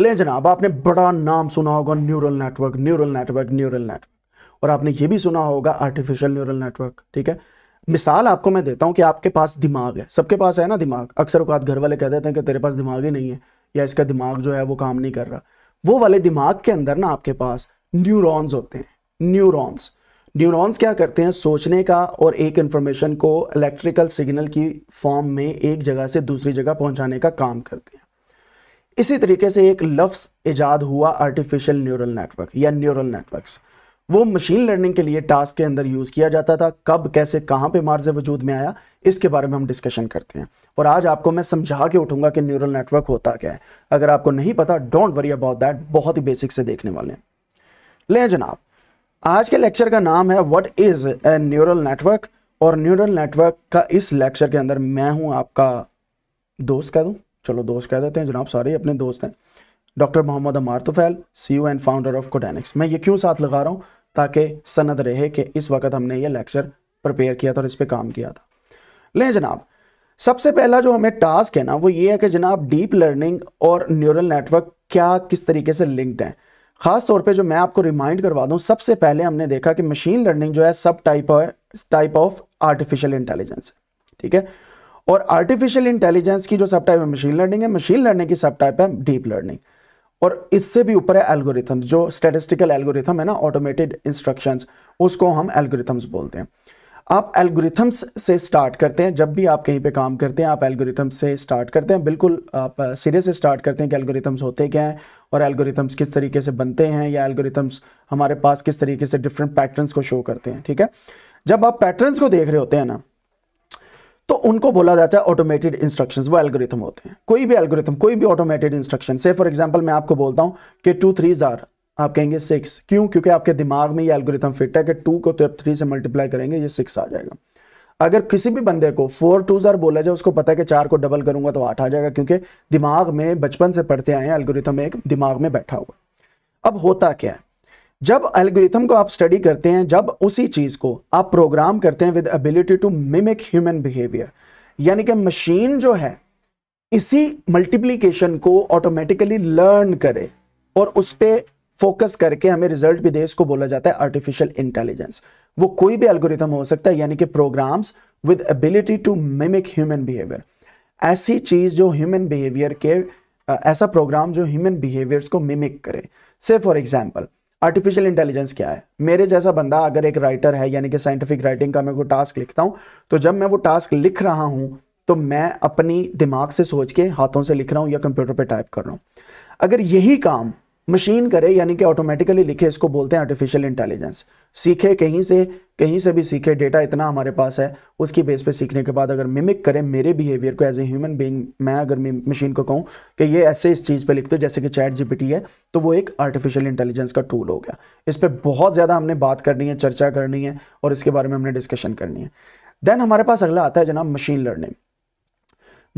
ले जनाब आपने बड़ा नाम सुना होगा neural network neural network neural network और आपने ये भी सुना होगा आर्टिफिशियल न्यूरल नेटवर्क ठीक है मिसाल आपको मैं देता हूँ कि आपके पास दिमाग है सबके पास है ना दिमाग अक्सर अवकात घर वाले कह देते हैं कि तेरे पास दिमाग ही नहीं है या इसका दिमाग जो है वो काम नहीं कर रहा वो वाले दिमाग के अंदर ना आपके पास न्यूरॉन्स होते हैं न्यूरॉन्स न्यूरॉन्स क्या करते हैं सोचने का और एक इन्फॉर्मेशन को इलेक्ट्रिकल सिग्नल की फॉर्म में एक जगह से दूसरी जगह पहुंचाने का काम करते हैं इसी तरीके से एक लफ्स ईजाद हुआ आर्टिफिशियल न्यूरल नेटवर्क या न्यूरल नेटवर्क्स वो मशीन लर्निंग के लिए टास्क के अंदर यूज़ किया जाता था कब कैसे कहाँ पे मार्ज वजूद में आया इसके बारे में हम डिस्कशन करते हैं और आज आपको मैं समझा के उठूंगा कि न्यूरल नेटवर्क होता क्या है अगर आपको नहीं पता डोंट वरी अबाउट दैट बहुत ही बेसिक से देखने वाले हैं लें जनाब आज के लेक्चर का नाम है what is a neural network और न्यूरल नेटवर्क का इस लेक्चर के अंदर मैं हूँ आपका दोस्त कह दूँ चलो दोस्त कह देते हैं जनाब सारे अपने दोस्त हैं doctor Mohammad Ammar Tufail CEO and founder of Codenics मैं ये क्यों साथ लगा रहा हूँ ताकि सनद रहे कि इस वक्त हमने ये लेक्चर प्रपेयर किया था और इस पर काम किया था लें जनाब सबसे पहला जो हमें टास्क है ना वो ये है कि जनाब डीप लर्निंग और न्यूरल नेटवर्क क्या किस तरीके से लिंक्ड हैं खास तौर पे जो मैं आपको रिमाइंड करवा दूं सबसे पहले हमने देखा कि मशीन लर्निंग जो है subtype type of artificial intelligence ठीक है और आर्टिफिशियल इंटेलिजेंस की जो सब टाइप है मशीन लर्निंग है मशीन लर्निंग की सब टाइप है डीप लर्निंग और इससे भी ऊपर है एल्गोरिथम जो स्टेटिस्टिकल एल्गोरिथम है ना ऑटोमेटेड इंस्ट्रक्शन उसको हम एल्गोरिथम्स बोलते हैं आप एल्गोरिथम्स से स्टार्ट करते हैं जब भी आप कहीं पे काम करते हैं आप एल्गोरिथम्स से स्टार्ट करते हैं बिल्कुल आप सिरे से स्टार्ट करते हैं कि एल्गोरिथम्स होते क्या हैं और एल्गोरिथम्स किस तरीके से बनते हैं या एल्गोरिथम्स हमारे पास किस तरीके से डिफरेंट पैटर्न्स को शो करते हैं ठीक है जब आप पैटर्न्स को देख रहे होते हैं ना तो उनको बोला जाता है ऑटोमेटेड इंस्ट्रक्शंस वो एल्गोरिथम होते हैं कोई भी एल्गोरिथम कोई भी ऑटोमेटेड इंस्ट्रक्शन से फॉर एग्जांपल मैं आपको बोलता हूँ कि टू थ्री ज़ार आप कहेंगे सिक्स क्यों क्योंकि आपके दिमाग में ये एल्गोरिथम फिट है कि टू को तो आप थ्री से मल्टीप्लाई करेंगे ये सिक्स आ जाएगा अगर किसी भी बंदे को फोर टू ज़ार बोला जाए उसको पता है कि चार को डबल करूंगा तो आठ आ जाएगा क्योंकि दिमाग में बचपन से पढ़ते आए हैं एल्गोरिथम एक दिमाग में बैठा हुआ अब होता क्या है जब एल्गोरिथम को आप स्टडी करते हैं जब उसी चीज़ को आप प्रोग्राम करते हैं with ability to mimic human behaviour यानी कि मशीन जो है इसी मल्टीप्लीकेशन को ऑटोमेटिकली लर्न करे और उस पर फोकस करके हमें रिजल्ट भी दे इसको बोला जाता है आर्टिफिशियल इंटेलिजेंस वो कोई भी एल्गोरिथम हो सकता है यानी कि programs with ability to mimic human behaviour ऐसी चीज़ जो ह्यूमन बिहेवियर के ऐसा प्रोग्राम जो ह्यूमन बिहेवियर्स को मिमिक करे से फॉर एग्जाम्पल आर्टिफिशियल इंटेलिजेंस क्या है मेरे जैसा बंदा अगर एक राइटर है यानी कि साइंटिफिक राइटिंग का मैं कोई टास्क लिखता हूँ तो जब मैं वो टास्क लिख रहा हूँ तो मैं अपनी दिमाग से सोच के हाथों से लिख रहा हूँ या कंप्यूटर पर टाइप कर रहा हूँ अगर यही काम मशीन करे यानी कि ऑटोमेटिकली लिखे इसको बोलते हैं आर्टिफिशियल इंटेलिजेंस सीखे कहीं से कहीं से भी सीखे डेटा इतना हमारे पास है उसकी बेस पे सीखने के बाद अगर मिमिक करे मेरे बिहेवियर को एज ए ह्यूमन बीइंग मैं अगर मशीन को कहूँ कि ये ऐसे इस चीज़ पे लिखते हो जैसे कि चैट जीपीटी है तो वो एक आर्टिफिशियल इंटेलिजेंस का टूल हो गया इस पर बहुत ज़्यादा हमने बात करनी है चर्चा करनी है और इसके बारे में हमने डिस्कशन करनी है देन हमारे पास अगला आता है जनाब मशीन लर्निंग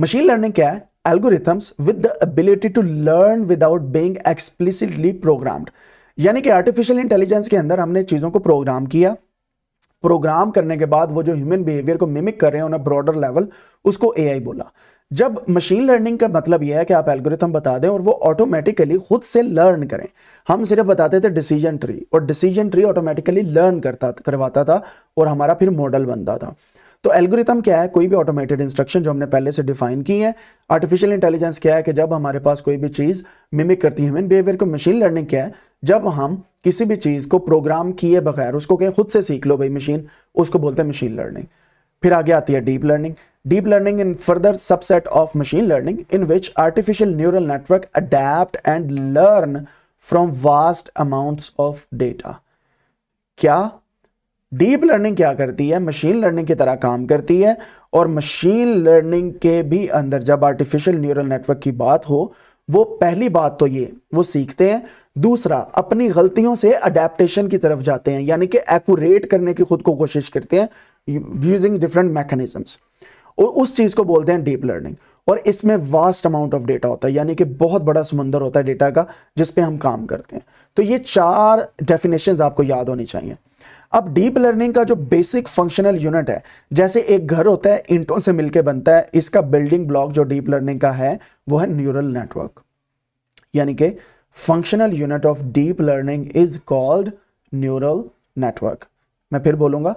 मशीन लर्निंग क्या है algorithms with the ability to learn without being explicitly programmed यानी कि आर्टिफिशियल इंटेलिजेंस के अंदर हमने चीज़ों को प्रोग्राम किया प्रोग्राम करने के बाद वो जो ह्यूमन बिहेवियर को मिमिक कर रहे हैं ब्रॉडर लेवल उसको ए बोला जब मशीन लर्निंग का मतलब यह है कि आप एल्गोरिथम बता दें और वो ऑटोमेटिकली खुद से लर्न करें हम सिर्फ बताते थे डिसीजन ट्री और डिसीजन ट्री ऑटोमेटिकली लर्न करता करवाता था और हमारा फिर मॉडल बनता था तो एल्गोरिथम क्या है कोई भी ऑटोमेटेड इंस्ट्रक्शन जो हमने पहले से डिफाइन की है आर्टिफिशियल इंटेलिजेंस क्या है कि जब हमारे पास कोई भी चीज़ मिमिक करती है बिहेवियर को मशीन लर्निंग क्या है जब हम किसी भी चीज़ को प्रोग्राम किए बगैर उसको कहें खुद से सीख लो भाई मशीन उसको बोलते हैं मशीन लर्निंग फिर आगे आती है deep learning deep learning in further subset of machine learning in which artificial neural network adept and learn from vast amount of data क्या डीप लर्निंग क्या करती है मशीन लर्निंग की तरह काम करती है और मशीन लर्निंग के भी अंदर जब आर्टिफिशियल न्यूरल नेटवर्क की बात हो वो पहली बात तो ये वो सीखते हैं दूसरा अपनी गलतियों से अडेप्टेशन की तरफ जाते हैं यानी कि एक्यूरेट करने की खुद को कोशिश करते हैं यूजिंग डिफरेंट मैकेनिज्म और उस चीज़ को बोलते हैं डीप लर्निंग और इसमें वास्ट अमाउंट ऑफ डेटा होता है यानी कि बहुत बड़ा समुंदर होता है डेटा का जिसपे हम काम करते हैं तो ये चार डेफिनेशन आपको याद होनी चाहिए अब डीप लर्निंग का जो बेसिक फंक्शनल यूनिट है जैसे एक घर होता है इंटों से मिलकर बनता है इसका बिल्डिंग ब्लॉक जो डीप लर्निंग का है वो है न्यूरल नेटवर्क यानी कि functional unit of deep learning is called neural network मैं फिर बोलूंगा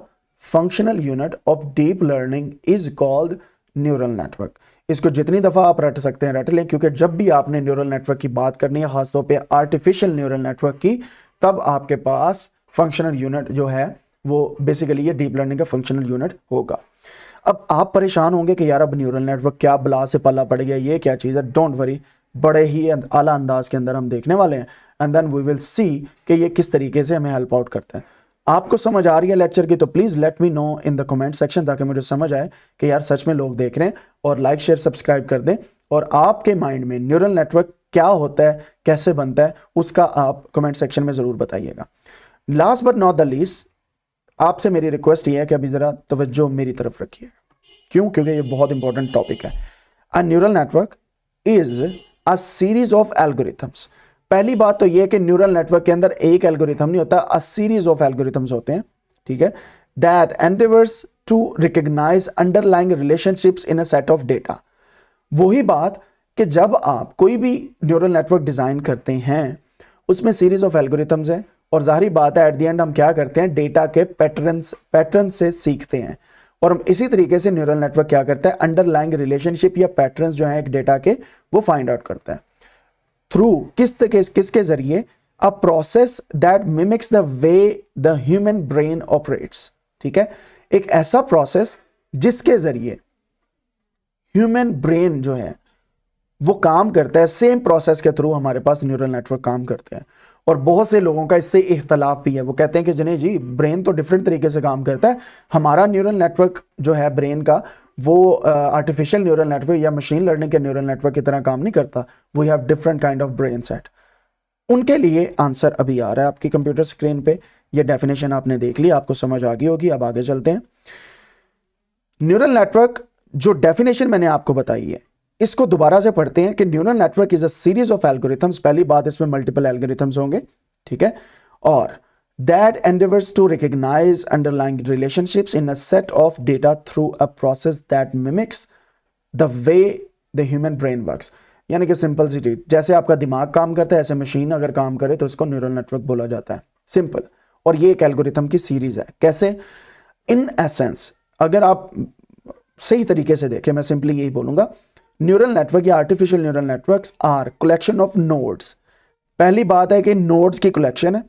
functional unit of deep learning is called neural network इसको जितनी दफ़ा आप रट सकते हैं रट लें क्योंकि जब भी आपने न्यूरल नेटवर्क की बात करनी है खासतौर पे आर्टिफिशियल न्यूरल नेटवर्क की तब आपके पास फंक्शनल यूनिट जो है वो बेसिकली ये डीप लर्निंग का फंक्शनल यूनिट होगा अब आप परेशान होंगे कि यार अब न्यूरल नेटवर्क क्या बला से पला पड़ गया ये क्या चीज़ है डोंट वरी बड़े ही आला अंदाज के अंदर हम देखने वाले हैं and then we will see कि ये किस तरीके से हमें हेल्प आउट करते हैं आपको समझ आ रही है लेक्चर की तो please let me know in the comment section ताकि मुझे समझ आए कि यार सच में लोग देख रहे हैं और लाइक शेयर सब्सक्राइब कर दें और आपके माइंड में न्यूरल नेटवर्क क्या होता है कैसे बनता है उसका आप कमेंट सेक्शन में ज़रूर बताइएगा last but not the least आपसे मेरी रिक्वेस्ट ये है कि अभी ज़रा तवज्जो मेरी तरफ रखिए क्यों क्योंकि ये बहुत इंपॉर्टेंट टॉपिक है a neural network is a series of algorithms पहली बात तो ये है कि न्यूरल नेटवर्क के अंदर एक एल्गोरिथम नहीं होता अ सीरीज ऑफ एल्गोरिथम्स होते हैं ठीक है that endeavours to recognise underlying relationships in a set of data वही बात कि जब आप कोई भी न्यूरल नेटवर्क डिज़ाइन करते हैं उसमें सीरीज ऑफ एल्गोरिथम्स है और ज़ाहरी बात है एट दी एंड हम क्या करते हैं डेटा के पैटर्न्स पैटर्न से सीखते हैं और हम इसी तरीके से न्यूरल नेटवर्क क्या करता है अंडरलाइंग रिलेशनशिप या पैटर्न्स जो हैं एक डेटा के वो फाइंड आउट करता है थ्रू किस तरीके किसके जरिए a process that mimics the way the human brain operates ठीक है एक ऐसा प्रोसेस जिसके जरिए ह्यूमन ब्रेन जो है वो काम करता है सेम प्रोसेस के थ्रू हमारे पास न्यूरल नेटवर्क काम करते हैं और बहुत से लोगों का इससे इख्तलाफ भी है वो कहते हैं कि जने जी ब्रेन तो डिफरेंट तरीके से काम करता है हमारा न्यूरल नेटवर्क जो है ब्रेन का वो आर्टिफिशियल न्यूरल नेटवर्क या मशीन लर्निंग के न्यूरल नेटवर्क की तरह काम नहीं करता we have different kind of brain set उनके लिए आंसर अभी आ रहा है आपकी कंप्यूटर स्क्रीन पे ये डेफिनेशन आपने देख ली आपको समझ आ गई होगी अब आगे चलते हैं न्यूरल नेटवर्क जो डेफिनेशन मैंने आपको बताई है इसको दोबारा से पढ़ते हैं कि neural network is a series of algorithms पहली बात इसमें मल्टीपल एल्गोरिथम्स होंगे ठीक है और that endeavors to recognize underlying relationships in a set of data through a process that mimics the way the human brain works यानी कि simple सी चीज जैसे आपका दिमाग काम करता है ऐसे मशीन अगर काम करे तो इसको न्यूरल नेटवर्क बोला जाता है सिंपल और ये एक एल्गोरिथम की सीरीज है कैसे इन एसेंस अगर आप सही तरीके से देखें मैं सिंपली यही बोलूंगा न्यूरल नेटवर्क या artificial neural networks are collection of nodes पहली बात है कि नोड्स की कलेक्शन है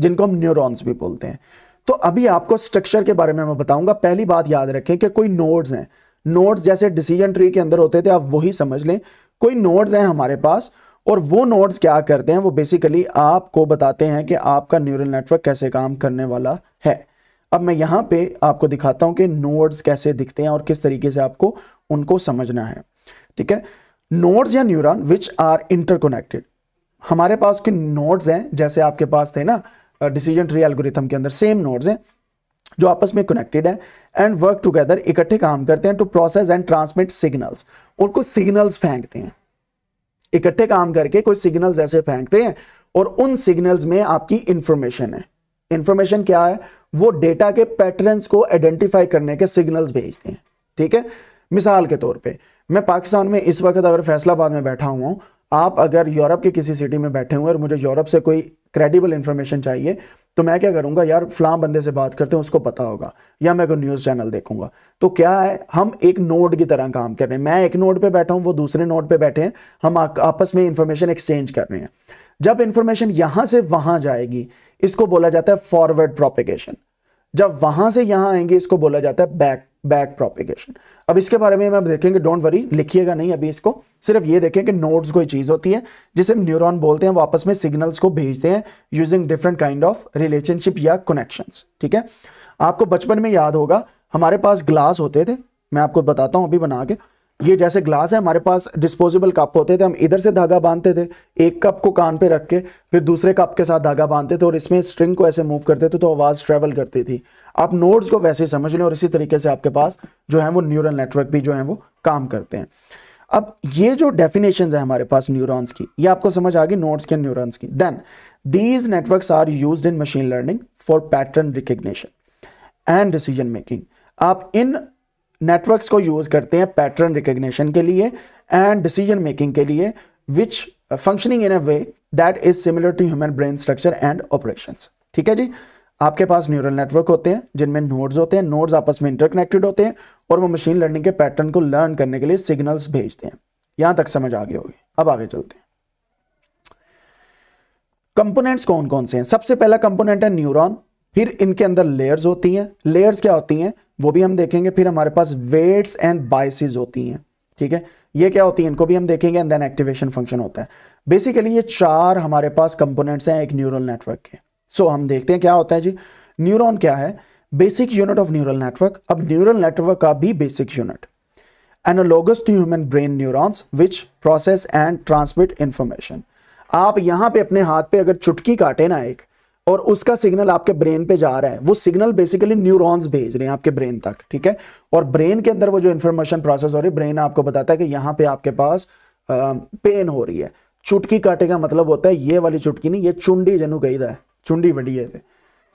जिनको हम न्यूरॉन्स भी बोलते हैं तो अभी आपको स्ट्रक्चर के बारे में मैं बताऊंगा पहली बात याद रखें कि कोई नोड्स हैं नोड्स जैसे डिसीजन ट्री के अंदर होते थे आप वही समझ लें कोई नोड्स हैं हमारे पास और वो नोड्स क्या करते हैं वो बेसिकली आपको बताते हैं कि आपका न्यूरल नेटवर्क कैसे काम करने वाला है अब मैं यहाँ पे आपको दिखाता हूँ कि नोड्स कैसे दिखते हैं और किस तरीके से आपको उनको समझना है ठीक है नोड्स या न्यूरॉन विच आर इंटरकोनेक्टेड हमारे पास के नोड्स हैं जैसे आपके पास थे ना डिसीजन ट्री एल्गोरिथम के अंदर सेम नोड्स हैं जो आपस में कनेक्टेड है एंड वर्क टुगेदर इकट्ठे काम करते हैं to process and transmit signals और कुछ सिग्नल्स फेंकते हैं इकट्ठे काम करके कुछ सिग्नल्स ऐसे फेंकते हैं और उन सिग्नल्स में आपकी इंफॉर्मेशन है इंफॉर्मेशन क्या है वो डेटा के पैटर्न्स को आइडेंटिफाई करने के सिग्नल्स भेजते हैं ठीक है मिसाल के तौर पे मैं पाकिस्तान में इस वक्त अगर फैसलाबाद में बैठा हुआ हूँ आप अगर यूरोप के किसी सिटी में बैठे हुए और मुझे यूरोप से कोई क्रेडिबल इन्फॉर्मेशन चाहिए तो मैं क्या करूँगा यार फ्लाम बंदे से बात करते हैं उसको पता होगा या मैं कोई न्यूज़ चैनल देखूंगा तो क्या है हम एक नोड की तरह काम कर रहे हैं मैं एक नोड पे बैठा हूँ वो दूसरे नोड पे बैठे हैं हम आ, आपस में इंफॉर्मेशन एक्सचेंज कर रहे हैं जब इंफॉर्मेशन यहाँ से वहाँ जाएगी इसको बोला जाता है फॉरवर्ड प्रोपिगेशन जब वहाँ से यहाँ आएंगे इसको बोला जाता है बैक बैक प्रोपिगेशन अब इसके बारे में हम देखेंगे डोंट वरी लिखिएगा नहीं अभी इसको सिर्फ ये देखें कि नोड्स कोई चीज़ होती है जिसे हम न्यूरॉन बोलते हैं वापस में सिग्नल्स को भेजते हैं using different kind of relationship या कनेक्शंस ठीक है आपको बचपन में याद होगा हमारे पास ग्लास होते थे मैं आपको बताता हूँ अभी बना के ये जैसे ग्लास है हमारे पास डिस्पोजेबल कप होते थे हम इधर से धागा बांधते थे एक कप को कान पे रख के फिर दूसरे कप के साथ धागा बांधते थे और इसमें स्ट्रिंग को ऐसे मूव करते थे तो आवाज़ ट्रेवल करती थी आप नोट्स को वैसे ही समझ लें और इसी तरीके से आपके पास जो है वो न्यूरल नेटवर्क भी जो है वो काम करते हैं अब ये जो डेफिनेशन है हमारे पास न्यूरोन्स की ये आपको समझ आ गई नोट्स के न्यूरोन्स की then these network are use in machine learning for pattern recognition and decision making आप इन नेटवर्क्स को यूज़ करते हैं पैटर्न रिकग्निशन के लिए एंड डिसीजन मेकिंग के लिए which functioning in a way that is similar to human brain structure and operation ठीक है जी आपके पास न्यूरल नेटवर्क होते हैं जिनमें नोड्स होते हैं नोड्स आपस में इंटरकनेक्टेड होते हैं और वो मशीन लर्निंग के पैटर्न को लर्न करने के लिए सिग्नल्स भेजते हैं यहां तक समझ आ गई होगी अब आगे चलते हैं कंपोनेंट्स कौन कौन से हैं सबसे पहला कंपोनेंट है न्यूरॉन फिर इनके अंदर लेयर्स होती हैं लेयर्स क्या होती हैं वो भी हम देखेंगे फिर हमारे पास वेट्स एंड बाइसिस होती हैं ठीक है ये क्या होती है इनको भी हम देखेंगे एंड देन एक्टिवेशन फंक्शन होता है बेसिकली ये चार हमारे पास कंपोनेंट्स हैं एक न्यूरल नेटवर्क के सो so, हम देखते हैं क्या होता है जी न्यूरोन क्या है basic unit of neural network अब न्यूरल नेटवर्क का भी basic unit analogous to human brain neurons which process and transmit information आप यहां पे अपने हाथ पे अगर चुटकी काटे ना एक और उसका सिग्नल आपके ब्रेन पे जा रहा है वो सिग्नल बेसिकली न्यूरॉन्स भेज रहे हैं आपके ब्रेन तक ठीक है और ब्रेन के अंदर वो जो इन्फॉर्मेशन प्रोसेस हो रही है ब्रेन आपको बताता है कि यहाँ पे आपके पास आ, पेन हो रही है चुटकी काटे का मतलब होता है ये वाली चुटकी नहीं ये चुंडी जनु कही है चुंडी वडी है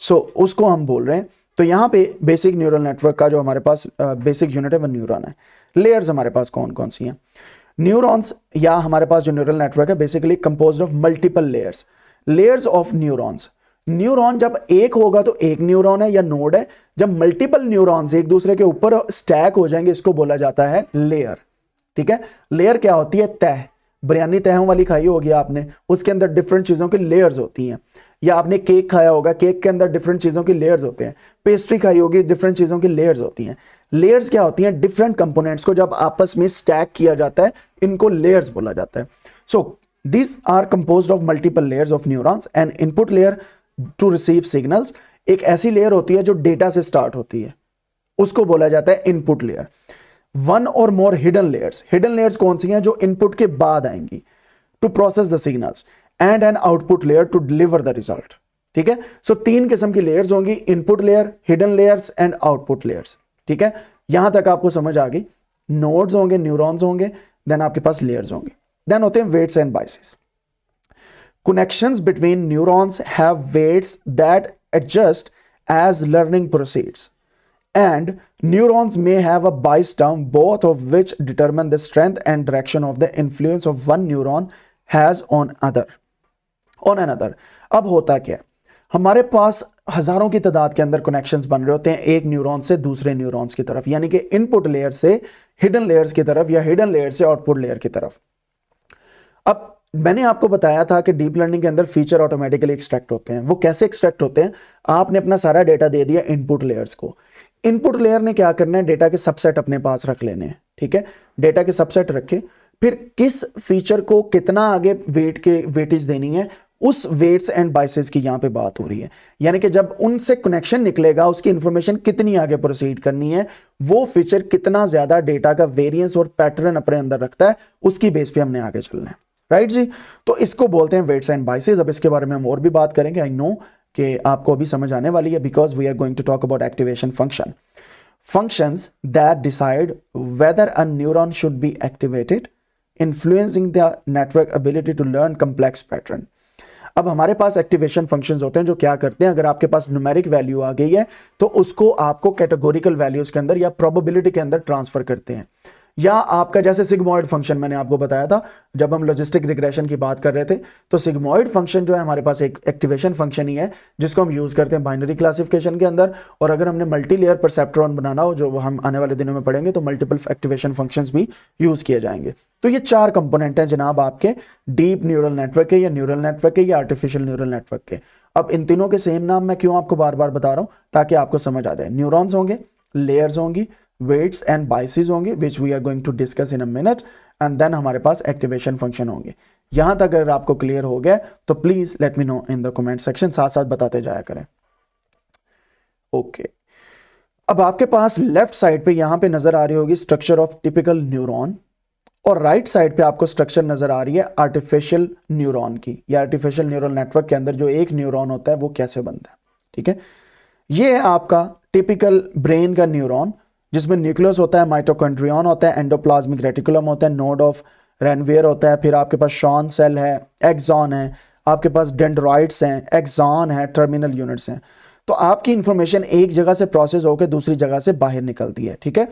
सो उसको हम बोल रहे हैं तो यहाँ पे बेसिक न्यूरल नेटवर्क का जो हमारे पास बेसिक यूनिट है वो न्यूरॉन है लेयर्स हमारे पास कौन कौन सी हैं न्यूरॉन्स या हमारे पास जो न्यूरल नेटवर्क है basically compose of multiple layers layers of neurons neuron जब एक होगा तो एक न्यूरॉन है या नोड है जब मल्टीपल न्यूरॉन्स एक दूसरे के ऊपर स्टैक हो जाएंगे इसको बोला जाता है लेयर ठीक है लेयर क्या होती है तह बिरयानी तहों वाली खाई होगी आपने उसके अंदर डिफरेंट चीज़ों की लेयर्स होती हैं या आपने केक खाया होगा केक के अंदर डिफरेंट चीज़ों की लेयर्स होते हैं पेस्ट्री खाई होगी डिफरेंट चीज़ों की लेयर्स होती हैं लेयर्स क्या होती हैं डिफरेंट कंपोनेंट्स को जब आपस में स्टैक किया जाता है इनको लेयर्स बोला जाता है so this are compose of multiple layers of neurons and input layer to receive signals एक ऐसी लेयर होती है जो डेटा से स्टार्ट होती है उसको बोला जाता है इनपुट लेयर वन और more hidden layers hidden layers कौन सी हैं जो इनपुट के बाद आएंगी to process the signals and an output layer to deliver the result ठीक है सो so, तीन किस्म की लेयर्स होंगी input layer hidden layers and output layers ठीक है यहां तक आपको समझ आ गई नोड्स होंगे न्यूरॉन्स होंगे देन आपके पास लेयर्स होंगे देन होते हैं weights and biases Connections between neurons have weights that adjust as learning proceeds. And neurons may have a bias term, both of which determine the strength and direction of the influence of one neuron has on other. On another. अब होता क्या हमारे पास हजारों की तादाद के अंदर connections बन रहे होते हैं एक न्यूरॉन से दूसरे न्यूरॉन्स की तरफ यानी कि इनपुट लेयर से हिडन लेयर्स की तरफ या हिडन लेयर से आउटपुट लेयर की तरफ अब मैंने आपको बताया था कि डीप लर्निंग के अंदर फीचर ऑटोमेटिकली एक्सट्रैक्ट होते हैं वो कैसे एक्सट्रैक्ट होते हैं आपने अपना सारा डेटा दे दिया इनपुट लेयर्स को इनपुट लेयर ने क्या करना है डेटा के सबसेट अपने पास रख लेने हैं ठीक है डेटा के सबसेट रखे फिर किस फीचर को कितना आगे वेट के वेटेज देनी है उस वेट्स एंड बाइसेस की यहां पे बात हो रही है यानी कि जब उनसे कनेक्शन निकलेगा उसकी इंफॉर्मेशन कितनी आगे प्रोसीड करनी है वो फीचर कितना ज़्यादा डेटा का वेरिएंस और पैटर्न अपने अंदर रखता है उसकी बेस पे हमने आगे चलना है राइट जी तो इसको बोलते हैं वेट्स एंड बाइसेज अब इसके बारे में हम और भी बात करेंगे आई नो कि आपको अभी समझ आने वाली है because we are going to talk about activation function function that decide whether a neuron should be activated influencing the network ability to learn complex pattern अब हमारे पास एक्टिवेशन फंक्शंस होते हैं जो क्या करते हैं अगर आपके पास न्यूमेरिक वैल्यू आ गई है तो उसको आपको कैटेगोरिकल वैल्यूज के अंदर या प्रोबेबिलिटी के अंदर ट्रांसफर करते हैं या आपका जैसे सिग्मोइड फंक्शन मैंने आपको बताया था जब हम लॉजिस्टिक रिग्रेशन की बात कर रहे थे तो सिग्मोइड फंक्शन जो है हमारे पास एक एक्टिवेशन फंक्शन ही है जिसको हम यूज़ करते हैं बाइनरी क्लासिफिकेशन के अंदर और अगर हमने मल्टी लेयर परसेप्ट्रॉन बनाना हो जो हम आने वाले दिनों में पढ़ेंगे तो मल्टीपल एक्टिवेशन फंक्शन भी यूज़ किए जाएंगे तो ये चार कंपोनेंट है जनाब आपके डीप न्यूरल नेटवर्क के या न्यूरल नेटवर्क के या आर्टिफिशियल न्यूरल नेटवर्क के अब इन तीनों के सेम नाम मैं क्यों आपको बार बार बता रहा हूँ ताकि आपको समझ आ जाए न्यूरोन्स होंगे लेयर्स होंगी वेट्स एंड बाइसिस होंगे which we are going to discuss in a minute and then हमारे पास एक्टिवेशन फंक्शन होंगे यहां तक अगर आपको क्लियर हो गया तो please let me know in the comment section साथ साथ बताते जाया करें ओके okay. अब आपके पास लेफ्ट साइड पे यहां पे नज़र आ रही होगी स्ट्रक्चर ऑफ टिपिकल न्यूरॉन और राइट right साइड पे आपको स्ट्रक्चर नज़र आ रही है आर्टिफिशियल न्यूरॉन की या आर्टिफिशियल न्यूरल नेटवर्क के अंदर जो एक न्यूरॉन होता है वो कैसे बनता है ठीक है ये है आपका टिपिकल ब्रेन का न्यूरॉन जिसमें न्यूक्लियस होता है माइटोकॉन्ड्रियन होता है एंडोप्लाज्मिक रेटिकुलम होता है नोड ऑफ रेनवेयर होता है फिर आपके पास शॉन सेल है एक्जॉन है आपके पास डेंड्रॉइड्स हैं एक्सॉन है टर्मिनल यूनिट्स हैं तो आपकी इंफॉर्मेशन एक जगह से प्रोसेस होकर दूसरी जगह से बाहर निकलती है ठीक है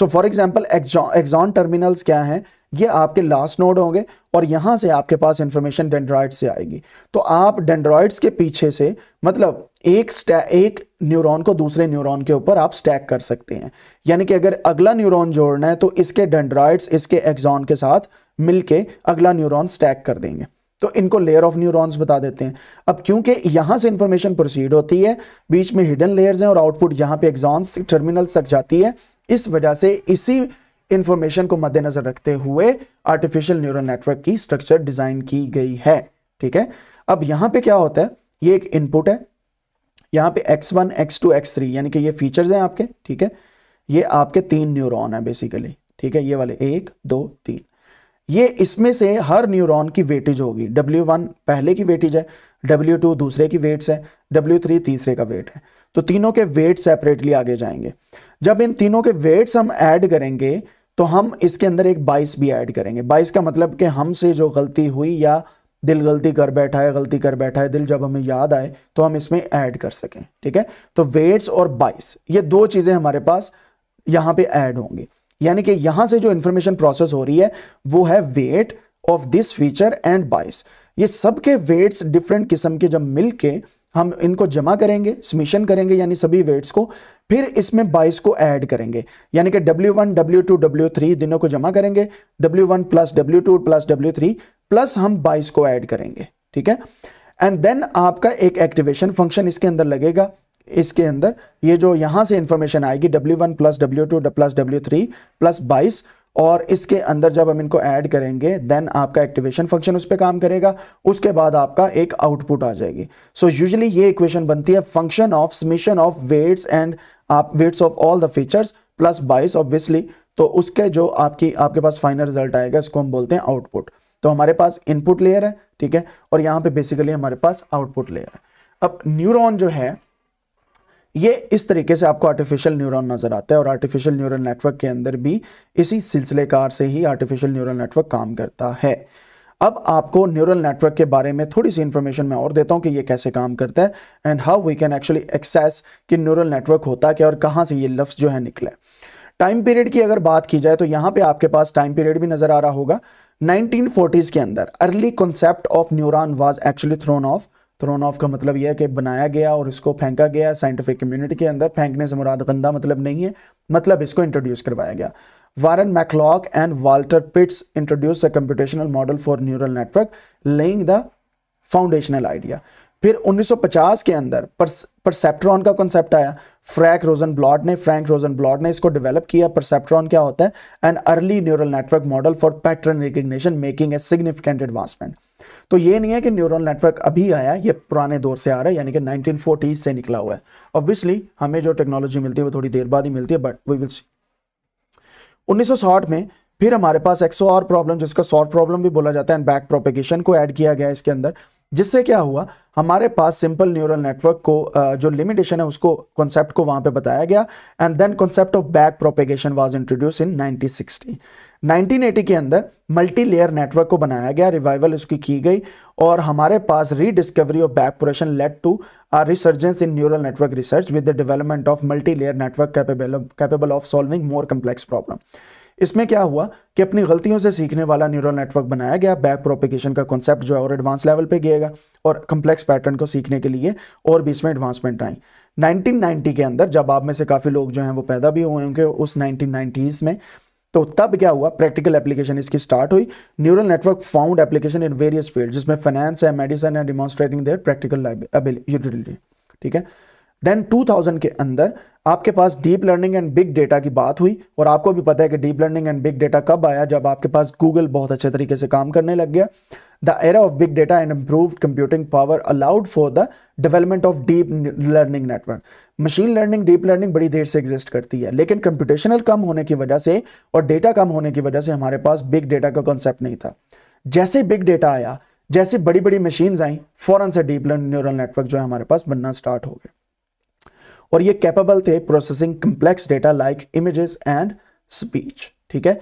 so for example axon terminals क्या हैं ये आपके लास्ट नोड होंगे और यहां से आपके पास इंफॉर्मेशन डेंड्रॉइड से आएगी तो आप डेंड्रॉइड्स के पीछे से मतलब एक एक न्यूरॉन को दूसरे न्यूरॉन के ऊपर आप स्टैक कर सकते हैं यानी कि अगर अगला न्यूरॉन जोड़ना है तो इसके डेंड्रॉइड्स इसके एग्जॉन के साथ मिलके अगला न्यूरॉन स्टैक कर देंगे तो इनको लेयर ऑफ न्यूरॉन्स बता देते हैं अब क्योंकि यहां से इंफॉर्मेशन प्रोसीड होती है बीच में हिडन लेयर्स हैं और आउटपुट यहां पे एग्जॉन्स टर्मिनल्स तक जाती है इस वजह से इसी इंफॉर्मेशन को मद्देनजर रखते हुए आर्टिफिशियल न्यूरल नेटवर्क की स्ट्रक्चर डिजाइन की गई है ठीक है अब यहां पे क्या होता है ये एक इनपुट है यहां पे x1, x2, x3 यानी कि ये फीचर्स हैं आपके ठीक है ये आपके तीन न्यूरॉन है बेसिकली ठीक है ये वाले एक दो तीन ये इसमें से हर न्यूरॉन की वेटेज होगी W1 पहले की वेटेज है W2 दूसरे की वेट्स है W3 तीसरे का वेट है तो तीनों के वेट सेपरेटली आगे जाएंगे जब इन तीनों के वेट्स हम ऐड करेंगे तो हम इसके अंदर एक बाइस भी ऐड करेंगे बाइस का मतलब कि हमसे जो गलती हुई या दिल गलती कर बैठा है गलती कर बैठा है दिल जब हमें याद आए तो हम इसमें ऐड कर सकें ठीक है तो वेट्स और बाइस ये दो चीज़ें हमारे पास यहाँ पे ऐड होंगी यानी कि यहां से जो इंफॉर्मेशन प्रोसेस हो रही है वो है weight of this feature and bias ये सबके वेट्स डिफरेंट किस्म के जब मिल के हम इनको जमा करेंगे स्मिशन करेंगे यानी सभी वेट्स को फिर इसमें 22 को ऐड करेंगे यानी कि W1, W2, W3 दिनों को जमा करेंगे W1 one plus W to plus W plus हम 22 को ऐड करेंगे ठीक है एंड देन आपका एक एक्टिवेशन फंक्शन इसके अंदर लगेगा इसके अंदर ये जो यहां से इंफॉर्मेशन आएगी W1 one plus W to plus डब्ल्यू थ्री प्लस बाईस और इसके अंदर जब हम इनको ऐड करेंगे देन आपका एक्टिवेशन फंक्शन उस पर काम करेगा उसके बाद आपका एक आउटपुट आ जाएगी सो so, यूजली ये इक्वेशन बनती है function of summation of weights and आप weights of all the features plus bias obviously तो उसके जो आपकी आपके पास फाइनल रिजल्ट आएगा इसको हम बोलते हैं आउटपुट तो हमारे पास इनपुट लेयर है ठीक है और यहाँ पे बेसिकली हमारे पास आउटपुट लेयर है अब न्यूरॉन जो है ये इस तरीके से आपको आर्टिफिशियल न्यूरॉन नज़र आता है और आर्टिफिशियल न्यूरल नेटवर्क के अंदर भी इसी सिलसिलेकार से ही आर्टिफिशियल न्यूरल नेटवर्क काम करता है अब आपको न्यूरल नेटवर्क के बारे में थोड़ी सी इन्फॉर्मेशन मैं और देता हूँ कि ये कैसे काम करता है and how we can actually access कि न्यूरल नेटवर्क होता क्या और कहाँ से ये लफ्ज़ जो है निकले टाइम पीरियड की अगर बात की जाए तो यहाँ पे आपके पास टाइम पीरियड भी नज़र आ रहा होगा 1940s के अंदर early concept of neuron was actually thrown of thrown of का मतलब यह है कि बनाया गया और इसको फेंका गया साइंटिफिक कम्युनिटी के अंदर फेंकने से मुराद गंदा मतलब नहीं है मतलब इसको इंट्रोड्यूस करवाया गया Warren McCulloch and Walter Pitts introduce a computational model for neural network laying the foundational idea फिर 1950 के अंदर परसेप्ट्रॉन का कॉन्सेप्ट आया फ्रैंक रोजन ब्लॉड ने फ्रैंक रोजन ब्लॉड ने इसको डेवलप किया परसेप्ट्रॉन क्या होता है an early neural network model for pattern recognition making a significant advancement तो ये नहीं है कि न्यूरल नेटवर्क अभी आया ये पुराने दौर से आ रहा है यानी कि 1940 से निकला हुआ है ऑब्वियसली हमें जो टेक्नोलॉजी मिलती है वो थोड़ी देर बाद ही मिलती है बट वी विल सी उन्नीस में फिर हमारे पास एक्सो और प्रॉब्लम जिसका सॉर्ट प्रॉब्लम भी बोला जाता है एंड बैक प्रोपेगेशन को ऐड किया गया इसके अंदर जिससे क्या हुआ हमारे पास सिंपल न्यूरल नेटवर्क को जो लिमिटेशन है उसको कॉन्सेप्ट को वहां पे बताया गया and then concept of back propagation was introduce in 1960 1980 के अंदर मल्टी लेयर नेटवर्क को बनाया गया रिवाइवल उसकी की गई और हमारे पास rediscovery of backpropagation led to a resurgence in neural network research with the development of multi layer network capable of solving more complex problem इसमें क्या हुआ कि अपनी गलतियों से सीखने वाला न्यूरल नेटवर्क बनाया गया बैक प्रोपिकेशन का कॉन्सेप्ट जो है और एडवांस लेवल पे गएगा और कम्प्लेक्स पैटर्न को सीखने के लिए और भी इसमें एडवांसमेंट आई 1990 के अंदर जब आप में से काफ़ी लोग जो हैं वो पैदा भी हुए होंगे उस नाइनटीन में तो तब क्या हुआ प्रैक्टिकल एप्लीकेशन इसकी स्टार्ट हुई neural network found application in various field जिसमें फाइनेंस है मेडिसिन है डिमॉन्स्ट्रेटिंग देयर प्रैक्टिकल यूटिलिटी ठीक है देन 2000 के अंदर आपके पास deep learning and big data की बात हुई और आपको भी पता है कि deep learning and big data कब आया जब आपके पास गूगल बहुत अच्छे तरीके से काम करने लग गया the era of big data and improve computing power allowed for the development of deep learning network machine learning deep learning बड़ी देर से एग्जिस्ट करती है लेकिन कंप्यूटेशनल कम होने की वजह से और डेटा कम होने की वजह से हमारे पास बिग डेटा का कॉन्सेप्ट नहीं था जैसे बिग डेटा आया जैसे बड़ी बड़ी मशीन आई फॉरन से डीप लर्निंग न्यूरल नेटवर्क जो है हमारे पास बनना स्टार्ट हो गया और ये कैपेबल थे processing complex data like images and speech ठीक है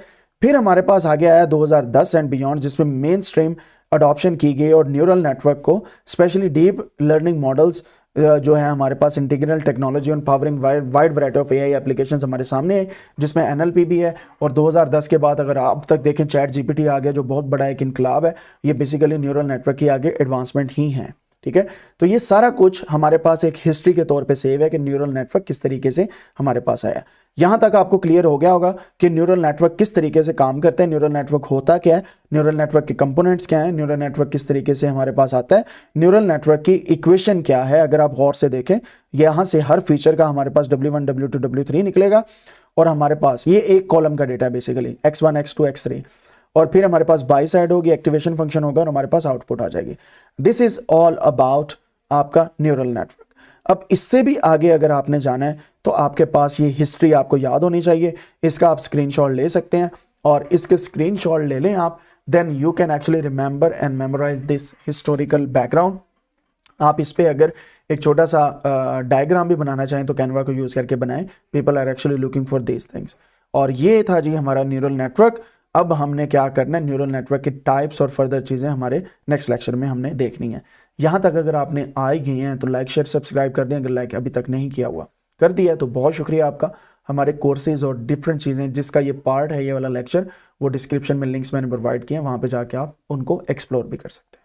फिर हमारे पास आगे आया 2010 एंड बियॉन्ड जिसमें मेन स्ट्रीम अडॉप्शन की गई और न्यूरल नेटवर्क को स्पेशली डीप लर्निंग मॉडल्स जो है हमारे पास इंटीग्रल टेक्नोलॉजी और powering wide variety of AI application हमारे सामने है जिसमें एनएलपी भी है और 2010 के बाद अगर आप तक देखें चैट जीपीटी आ गया जो बहुत बड़ा एक इनकलाब है ये बेसिकली न्यूरल नेटवर्क की आगे एडवांसमेंट ही हैं ठीक है तो ये सारा कुछ हमारे पास एक हिस्ट्री के तौर पे सेव है कि न्यूरल नेटवर्क किस तरीके से हमारे पास आया यहां तक आपको क्लियर हो गया होगा कि न्यूरल नेटवर्क किस तरीके से काम करते हैं न्यूरल नेटवर्क होता क्या है न्यूरल नेटवर्क के कंपोनेंट्स क्या है न्यूरल नेटवर्क किस तरीके से हमारे पास आता है न्यूरल नेटवर्क की इक्वेशन क्या है अगर आप गौर से देखें यहां से हर फीचर का हमारे पास W one W two W three निकलेगा और हमारे पास ये एक कॉलम का डेटा है basically X one X two X three और फिर हमारे पास बाई साइड होगी एक्टिवेशन फंक्शन होगा और हमारे पास आउटपुट आ जाएगी दिस इज ऑल अबाउट आपका न्यूरल नेटवर्क अब इससे भी आगे अगर आपने जाना है तो आपके पास ये हिस्ट्री आपको याद होनी चाहिए इसका आप स्क्रीनशॉट ले सकते हैं और इसके स्क्रीनशॉट ले लें आप then you can actually remember and memorize this historical background आप इस पर अगर एक छोटा सा डायग्राम भी बनाना चाहें तो कैनवा को यूज़ करके बनाएं people are actually looking for these things और ये था जी हमारा न्यूरल नेटवर्क अब हमने क्या करना है न्यूरल नेटवर्क के टाइप्स और फर्दर चीज़ें हमारे नेक्स्ट लेक्चर में हमने देखनी है यहाँ तक अगर आपने आए गए हैं तो लाइक शेयर सब्सक्राइब कर दें अगर लाइक अभी तक नहीं किया हुआ कर दिया है तो बहुत शुक्रिया आपका हमारे कोर्सेज और डिफरेंट चीज़ें जिसका ये पार्ट है ये वाला लेक्चर वो डिस्क्रिप्शन में लिंक्स मैंने प्रोवाइड किए हैं वहाँ पर जाके आप उनको एक्सप्लोर भी कर सकते हैं